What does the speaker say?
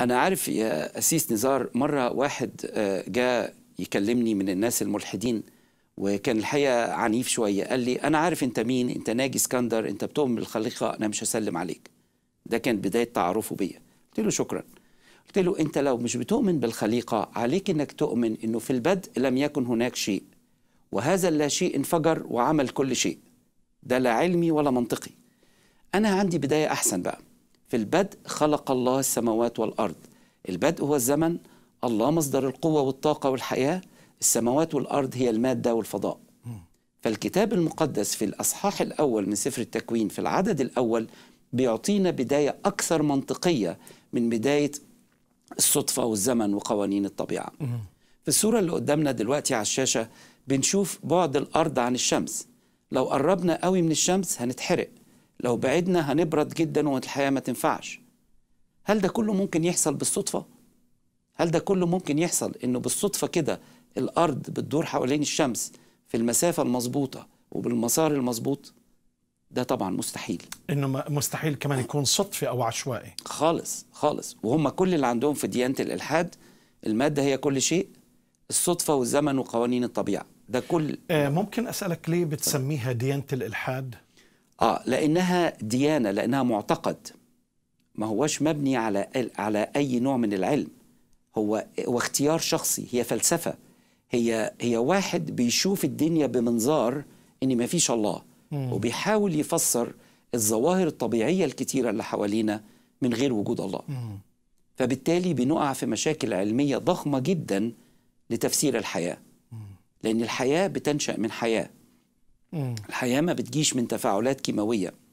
أنا عارف يا أسيس نزار مرة واحد آه، جاء يكلمني من الناس الملحدين وكان الحقيقة عنيف شوية قال لي أنا عارف أنت مين أنت ناجي اسكندر أنت بتؤمن بالخليقة أنا مش هسلم عليك ده كان بداية تعرفه بيا قلت له شكرا قلت له أنت لو مش بتؤمن بالخليقة عليك أنك تؤمن أنه في البدء لم يكن هناك شيء وهذا اللاشيء انفجر وعمل كل شيء ده لا علمي ولا منطقي أنا عندي بداية أحسن بقى في البدء خلق الله السماوات والأرض البدء هو الزمن الله مصدر القوة والطاقة والحياة السماوات والأرض هي المادة والفضاء فالكتاب المقدس في الأصحاح الأول من سفر التكوين في العدد الأول بيعطينا بداية أكثر منطقية من بداية الصدفة والزمن وقوانين الطبيعة في الصورة اللي قدامنا دلوقتي على الشاشة بنشوف بعد الأرض عن الشمس لو قربنا قوي من الشمس هنتحرق لو بعدنا هنبرد جدا والحياة ما تنفعش هل ده كله ممكن يحصل بالصدفة؟ هل ده كله ممكن يحصل إنه بالصدفة كده الأرض بتدور حوالين الشمس في المسافة المظبوطة وبالمسار المظبوط؟ ده طبعا مستحيل انه مستحيل كمان يكون صدفي او عشوائي خالص خالص وهم كل اللي عندهم في ديانه الالحاد الماده هي كل شيء الصدفه والزمن وقوانين الطبيعه ده كل آه، ممكن اسالك ليه بتسميها ديانه الالحاد اه لانها ديانه لانها معتقد ما هوش مبني على على اي نوع من العلم هو هو اختيار شخصي هي فلسفه هي هي واحد بيشوف الدنيا بمنظار ان ما فيش الله مم. وبيحاول يفسر الظواهر الطبيعيه الكتيره اللي حوالينا من غير وجود الله مم. فبالتالي بنقع في مشاكل علميه ضخمه جدا لتفسير الحياه مم. لان الحياه بتنشا من حياه الحياه ما بتجيش من تفاعلات كيماويه